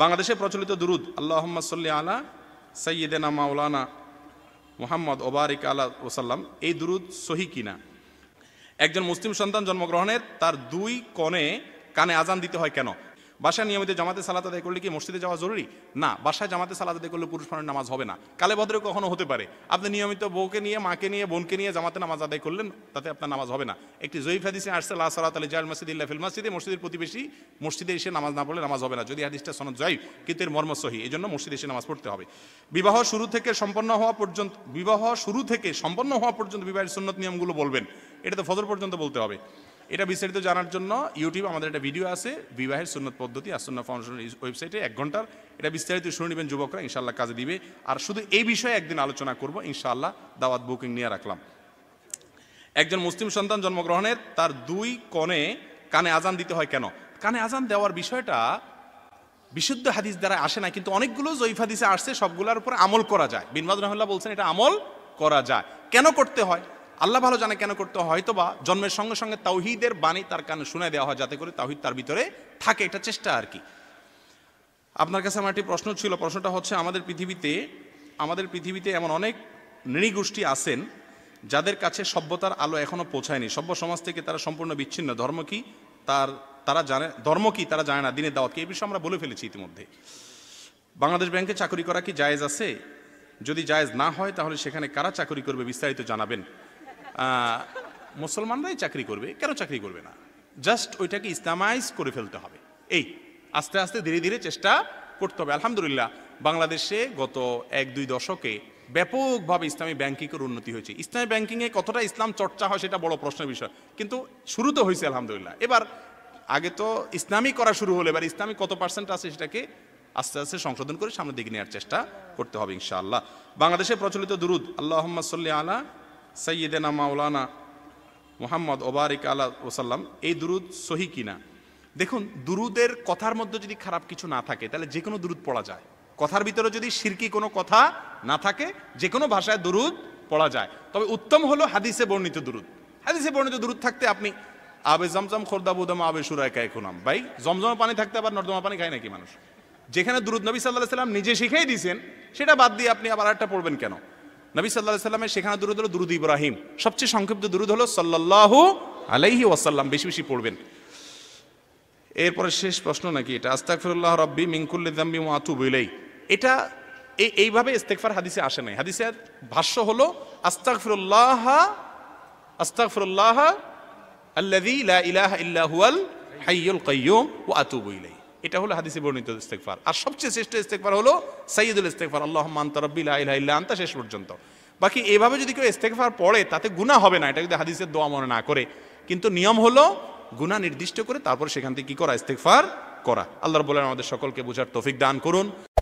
বাংলাদেশে প্রচলিত দুরুদ আল্লাহম্মা সাল্লি আলা সৈয়দেনা মাওলানা মোহাম্মদ ওবারিক আলা ওসাল্লাম এই দুরুদ সহি কিনা একজন মুসলিম সন্তান জন্মগ্রহণের তার দুই কনে কানে আজান দিতে হয় কেন বাসায় নিয়মিত জামাতে সালাত আদায় করলে কি মসজিদে যাওয়া জরুরি না বাসায় জামাতে সালাত আদায় করলে পুরুষ মানের নামাজ হবে না কালে ভদ্রে কখনো হতে পারে আপনি নিয়মিত বউকে নিয়ে মাকে নিয়ে বোনকে নিয়ে জামাতে নামাজ আদায় করলেন তাতে আপনার নামাজ হবে না একটি জয়ীফ হাদিসে আসছে আল্লাহ সালাত আলী জাল মসজিদ ফিল মসজিদে মসজিদের প্রতিবেশী মসজিদে এসে নামাজ না পড়লে নামাজ হবে না যদি হাদিসটা সনদ জয়ীফ কিন্তু এর মর্ম সহি এই জন্য মসজিদে এসে নামাজ পড়তে হবে বিবাহ শুরু থেকে সম্পন্ন হওয়া পর্যন্ত বিবাহ শুরু থেকে সম্পন্ন হওয়া পর্যন্ত বিবাহের সুন্নত নিয়মগুলো বলবেন এটা তো ফজর পর্যন্ত বলতে হবে এটা বিস্তারিত জানার জন্য ইউটিউব আমাদের একটা ভিডিও আছে বিবাহের সুন্নত পদ্ধতি আসন্না ফাউন্ডেশন ওয়েবসাইটে এক ঘন্টার এটা বিস্তারিত শুনে নেবেন যুবকরা ইনশাল্লাহ কাজে দিবে আর শুধু এই বিষয়ে একদিন আলোচনা করব ইনশাআল্লাহ দাওয়াত বুকিং নিয়ে রাখলাম একজন মুসলিম সন্তান জন্মগ্রহণের তার দুই কনে কানে আজান দিতে হয় কেন কানে আজান দেওয়ার বিষয়টা বিশুদ্ধ হাদিস দ্বারা আসে না কিন্তু অনেকগুলো জৈফ হাদিসে আসছে সবগুলোর উপর আমল করা যায় বিনবাদ রহমল্লাহ বলছেন এটা আমল করা যায় কেন করতে হয় আল্লাহ ভালো জানে কেন করতে হয়তো বা জন্মের সঙ্গে সঙ্গে তাওহিদের বাণী তার কানে শুনে দেওয়া হয় যাতে করে তাওহিদ তার ভিতরে থাকে এটা চেষ্টা আর কি আপনার কাছে আমার একটি প্রশ্ন ছিল প্রশ্নটা হচ্ছে আমাদের পৃথিবীতে আমাদের পৃথিবীতে এমন অনেক নৃগোষ্ঠী আছেন যাদের কাছে সভ্যতার আলো এখনও পৌঁছায়নি সভ্য সমাজ থেকে তারা সম্পূর্ণ বিচ্ছিন্ন ধর্ম কি তার তারা জানে ধর্ম কি তারা জানে না দিনে দাওয়াত কি এই বিষয়ে আমরা বলে ফেলেছি ইতিমধ্যে বাংলাদেশ ব্যাংকে চাকরি করা কি জায়েজ আছে যদি জায়েজ না হয় তাহলে সেখানে কারা চাকরি করবে বিস্তারিত জানাবেন মুসলমানরাই চাকরি করবে কেন চাকরি করবে না জাস্ট ওইটাকে ইসলামাইজ করে ফেলতে হবে এই আস্তে আস্তে ধীরে ধীরে চেষ্টা করতে হবে আলহামদুলিল্লাহ বাংলাদেশে গত এক দুই দশকে ব্যাপকভাবে ইসলামী ব্যাংকিংয়ের উন্নতি হয়েছে ইসলামী ব্যাংকিংয়ে কতটা ইসলাম চর্চা হয় সেটা বড় প্রশ্নের বিষয় কিন্তু শুরু তো হয়েছে আলহামদুলিল্লাহ এবার আগে তো ইসলামই করা শুরু হলো এবার ইসলামী কত পার্সেন্ট আছে সেটাকে আস্তে আস্তে সংশোধন করে সামনের দিকে নেওয়ার চেষ্টা করতে হবে ইনশাআল্লাহ বাংলাদেশে প্রচলিত দুরুদ আল্লাহ সাল্লি আলা সৈয়দেনা মাওলানা মোহাম্মদ ওবারিক আলা ওসাল্লাম এই দুরুদ সহি কিনা দেখুন দুরুদের কথার মধ্যে যদি খারাপ কিছু না থাকে তাহলে যে কোনো দুরুদ পড়া যায় কথার ভিতরে যদি সিরকি কোনো কথা না থাকে যে কোনো ভাষায় দুরুদ পড়া যায় তবে উত্তম হলো হাদিসে বর্ণিত দুরুদ হাদিসে বর্ণিত দুরুদ থাকতে আপনি আবে জমজম খোর্দা বুদম আবে সুরায় কায় খুনাম ভাই জমজমা পানি থাকতে আবার নর্দমা পানি খায় নাকি মানুষ যেখানে দুরুদ নবী সাল্লাহ সাল্লাম নিজে শিখেই দিয়েছেন সেটা বাদ দিয়ে আপনি আবার একটা পড়বেন কেন নবী সাল্লাহ সাল্লামের সেখানে দুরুদ হলো দুরুদ ইব্রাহিম সবচেয়ে সংক্ষিপ্ত দুরুদ হলো সাল্লাহু আলাইহি ওয়াসাল্লাম বেশি বেশি পড়বেন এরপরে শেষ প্রশ্ন নাকি এটা ফিরুল্লাহ রব্বি মিঙ্কুল্লিদাম্বি মাতু বিলাই এটা এই এইভাবে ইস্তেকফার হাদিসে আসে নাই হাদিসের ভাষ্য হলো আস্তাক ফিরুল্লাহ আল্লাযী লা ইলাহা ইল্লা হাইয়ুল কাইয়্যুম ও আতু বইলাই এটা হলো হাদিসে বর্ণিত ইস্তেকফার আর সবচেয়ে শ্রেষ্ঠ ইস্তেকফার হলো সাইয়দুল ইস্তেকফার আল্লাহ মান্তরবিল্লা আন্তা শেষ পর্যন্ত বাকি এভাবে যদি কেউ ইস্তেকফার পড়ে তাতে গুণা হবে না এটা যদি হাদিসের দোয়া মনে না করে কিন্তু নিয়ম হলো গুণা নির্দিষ্ট করে তারপর সেখান থেকে কী করা ইস্তেকফার করা আল্লাহ বলেন আমাদের সকলকে বোঝার তফিক দান করুন